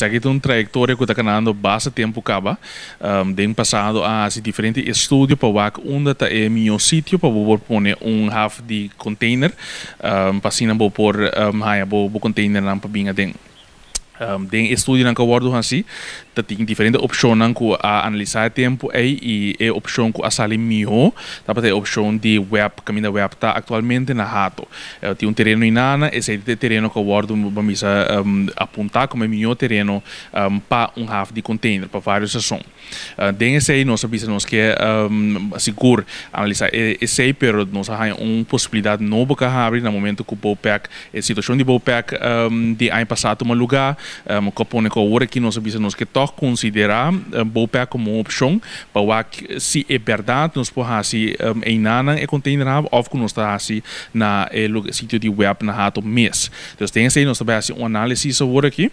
Segue una trayectoria que está ganando bastante tiempo acaba um, de pasado a así diferente estudios para ver dónde está el meu sitio para poner un half de container, um, para assim no vou pôr um, container para um, den estudio nan ka hansi ta ting diferente option nan ku uh, a analisar tempo ei e e option ku a sali mio ta pate option di web caminda web ta actualmente na hato uh, eh, ti un terreno inana e se te terreno ka wardu ba misa um, apuntar como mio terreno um, pa un half di container pa vários sessão uh, eh, den esse aí nossa bisa nos que um, seguro analisar e, esse aí pero nos ha eh, um possibilidade novo ka abrir no momento que o Bopec a situação de Bopec um, de ano passado um lugar um, Koponego Ore, nos nós nos que to considerar um, Bopé como uma opção, para si se é verdade, nós podemos assim, um, e Nanan e containerá, óbvio que nós está assim na lo sítio de web na Hato mês. Então, tem nos nós também assim, um análise sobre aqui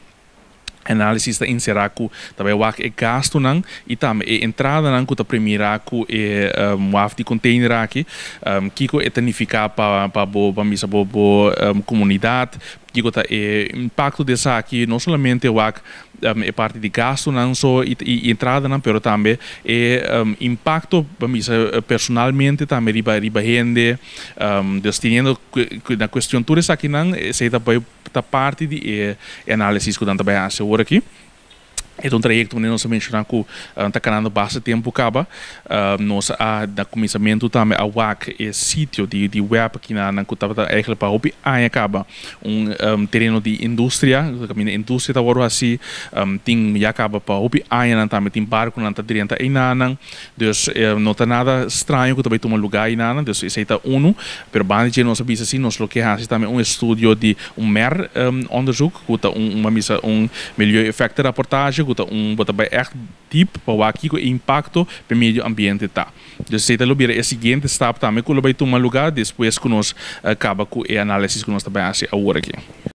análisis da inseraku também o é gasto não e também a entrada não com a primeira é um container aqui um, que é tanificar para para bo para misa bo bo um, comunidade que é impacto de aqui não somente o ac um, é parte de gasto não só e, e entrada não, pero também é um, impacto para misa personalmente também riba riba gente um, destinando na questão tudo isso não é também 80 πάρτι, ε, ένα άλλε ρίσκο ήταν τα μπέα σε όρεκι. É um trayecto onde nós mencionamos que está ganhando bastante tempo. Caba. nós, a, no começamento também, a WAC o sítio de, de web que na Cutaba é para o aí acaba um, um terreno de indústria, a indústria da Ouro assim, tem já acaba para o aí também tem barco na direita em Nanan. Deus, não está nada estranho que também toma lugar em Nanan, Deus, isso é está uno, pero banda de nós avisa assim, nós lo que faz também um estúdio de um mer um, onderzoek, que está uma missa, um melhor efeito de reportagem, guta un bota bai echt deep pa wa ki ko impacto pe medio ambiente ta. Yo sei talo bira e seguinte step ta me kulo bai tuma lugar depois que nós acaba com o análise que nós também hace agora aqui.